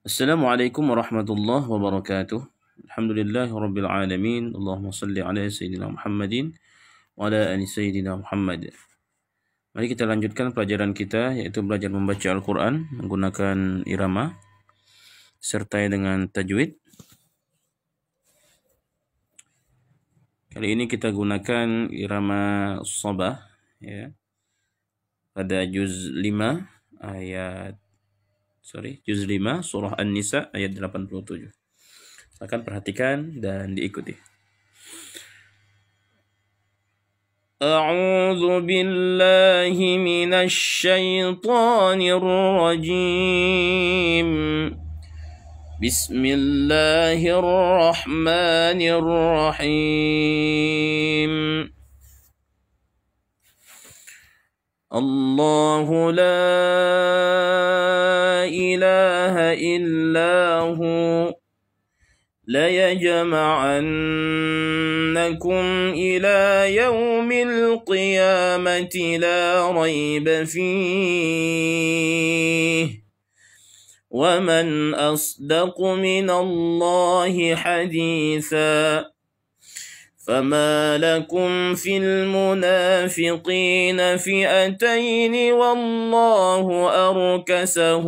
Assalamualaikum warahmatullahi wabarakatuh. Alhamdulillahi rabbil alamin. Allahumma salli ala sayyidina Muhammadin wa ala ali sayyidina Muhammad. Mari kita lanjutkan pelajaran kita yaitu belajar membaca Al-Qur'an menggunakan irama sertai dengan tajwid. Kali ini kita gunakan irama sabah ya. Pada juz 5 ayat sorry juz 5 surah An-Nisa ayat 87. Silakan perhatikan dan diikuti. أعوذ بالله من الشيطان الرجيم بسم الله الرحمن الرحيم الله لا إله إلا هو ليجمعنكم إلى يوم القيامة لا ريب فيه ومن أصدق من الله حديثاً فما لكم في المنافقين فئتين والله أركسهم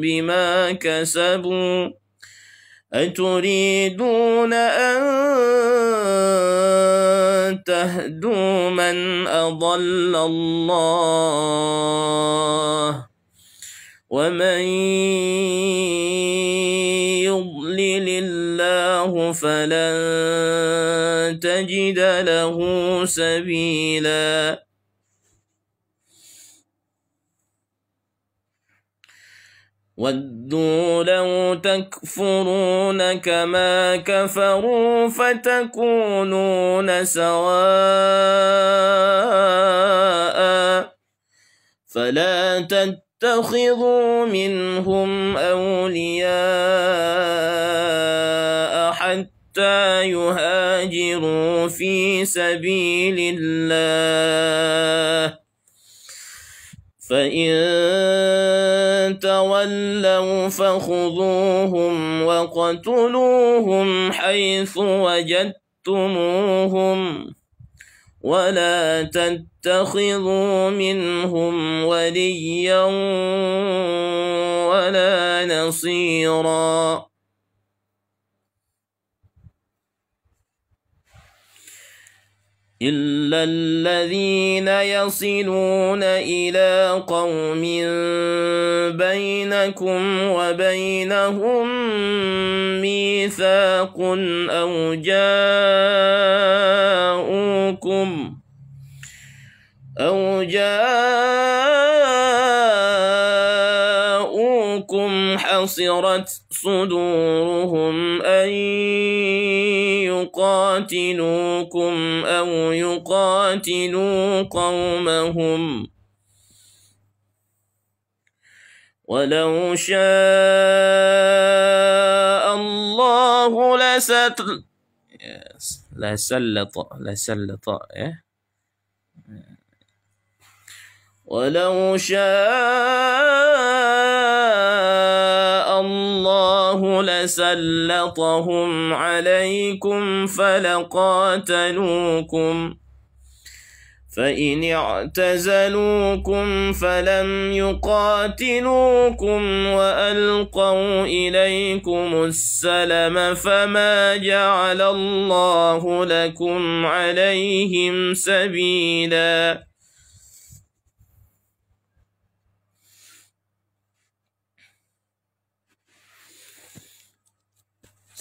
بما كسبوا أتريدون أن تهدوا من أضل الله ومن يضلل الله فلن تجد له سبيلا ودوا لو تكفرون كما كفروا فتكونون سواء فلا تتخذوا منهم أولياء حتى يهاجروا في سبيل الله فإن تولوا فخذوهم وقتلوهم حيث وجدتموهم ولا تتخذوا منهم وليا ولا نصيرا إلا الذين يصلون إلى قوم بينكم وبينهم ميثاق أو جاءوكم أو جاءوكم حصرت صدورهم أن يقاتلوكم أو يقاتلوا قومهم ولو شاء الله لست لسلط لسلط إيه؟ ولو شاء الله لسلطهم عليكم فلقاتلوكم فإن اعتزلوكم فلم يقاتلوكم وألقوا إليكم السلم فما جعل الله لكم عليهم سبيلاً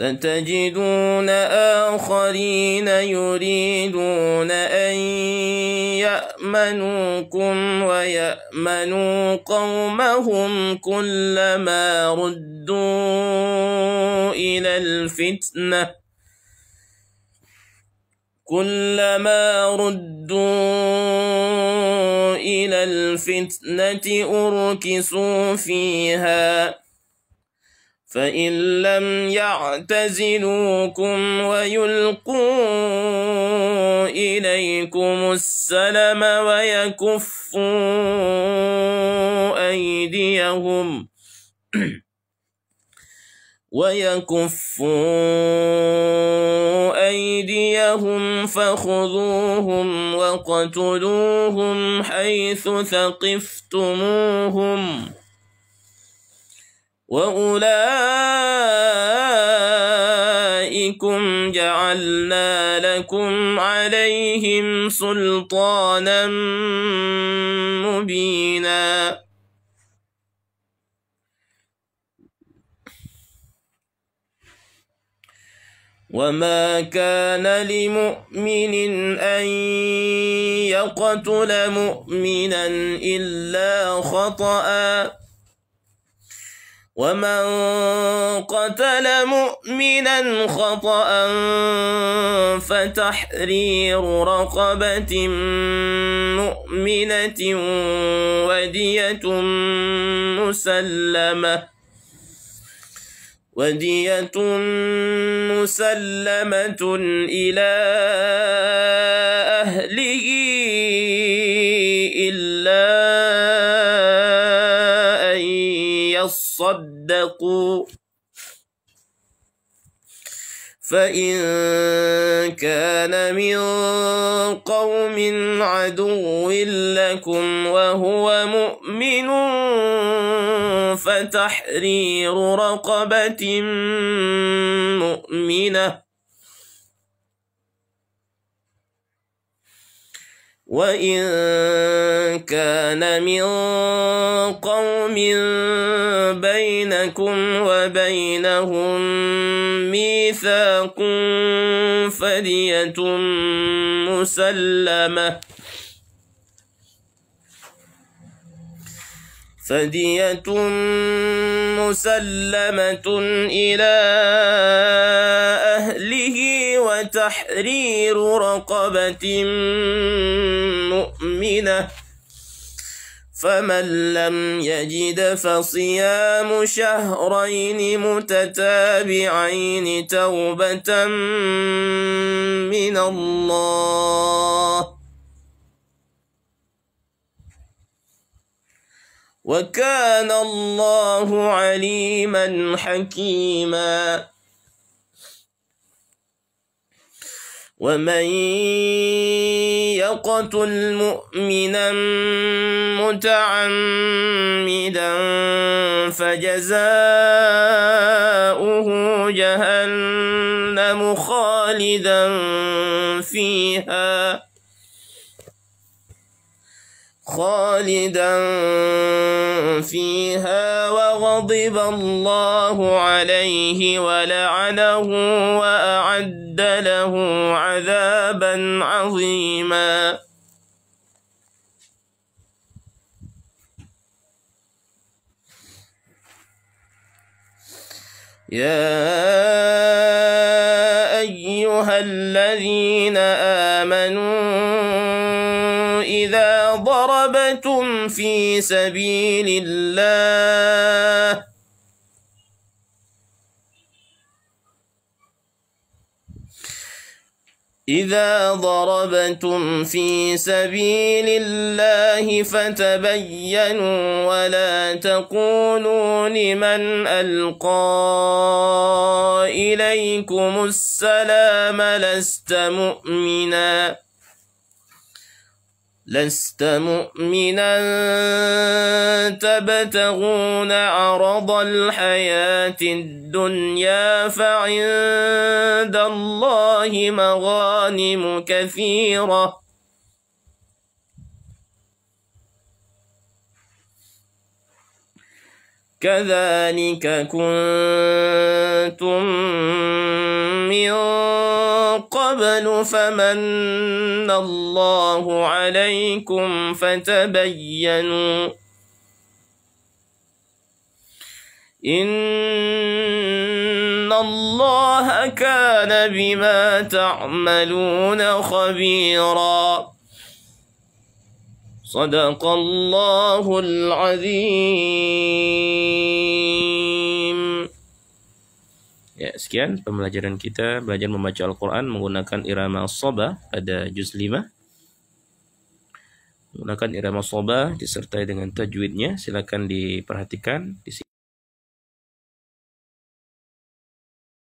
ستجدون آخرين يريدون أن يأمنوكم ويأمنوا قومهم كلما ردوا إلى الفتنة كلما ردوا إلى الفتنة أركسوا فيها فإن لم يعتزلوكم ويلقوا إليكم السلم ويكفوا أيديهم ويكفوا أيديهم فخذوهم وقتلوهم حيث ثقفتموهم وأولئكم جعلنا لكم عليهم سلطانا مبينا وما كان لمؤمن أن يقتل مؤمنا إلا خطأً ومن قتل مؤمنا خطأ فتحرير رقبة مؤمنة ودية مسلمة ودية مسلمة إلى أهله إلا يصدقوا فإن كان من قوم عدو لكم وهو مؤمن فتحرير رقبة مؤمنة وإن كان من قوم بينكم وبينهم ميثاق فدية مسلمة فدية مسلمة إلى أهله وتحرير رقبة مؤمنة فمن لم يجد فصيام شهرين متتابعين توبة من الله وكان الله عليما حكيما ومن يقتل مؤمنا متعمدا فجزاؤه جهنم خالدا فيها خالدا فيها وغضب الله عليه ولعنه وأعد له عذابا عظيما يا أيها الذين في سبيل الله إذا ضربتم في سبيل الله فتبينوا ولا تقولوا لمن ألقى إليكم السلام لست مؤمناً لست مؤمنا تبتغون عرض الحياة الدنيا فعند الله مغانم كثيرة كذلك كنتم من قبل فمن الله عليكم فتبينوا إن الله كان بما تعملون خبيراً صدق الله العظيم Ya, sekian pembelajaran kita belajar membaca Al-Qur'an menggunakan irama soba pada juz 5. Menggunakan irama soba disertai dengan tajwidnya, silakan diperhatikan di sini.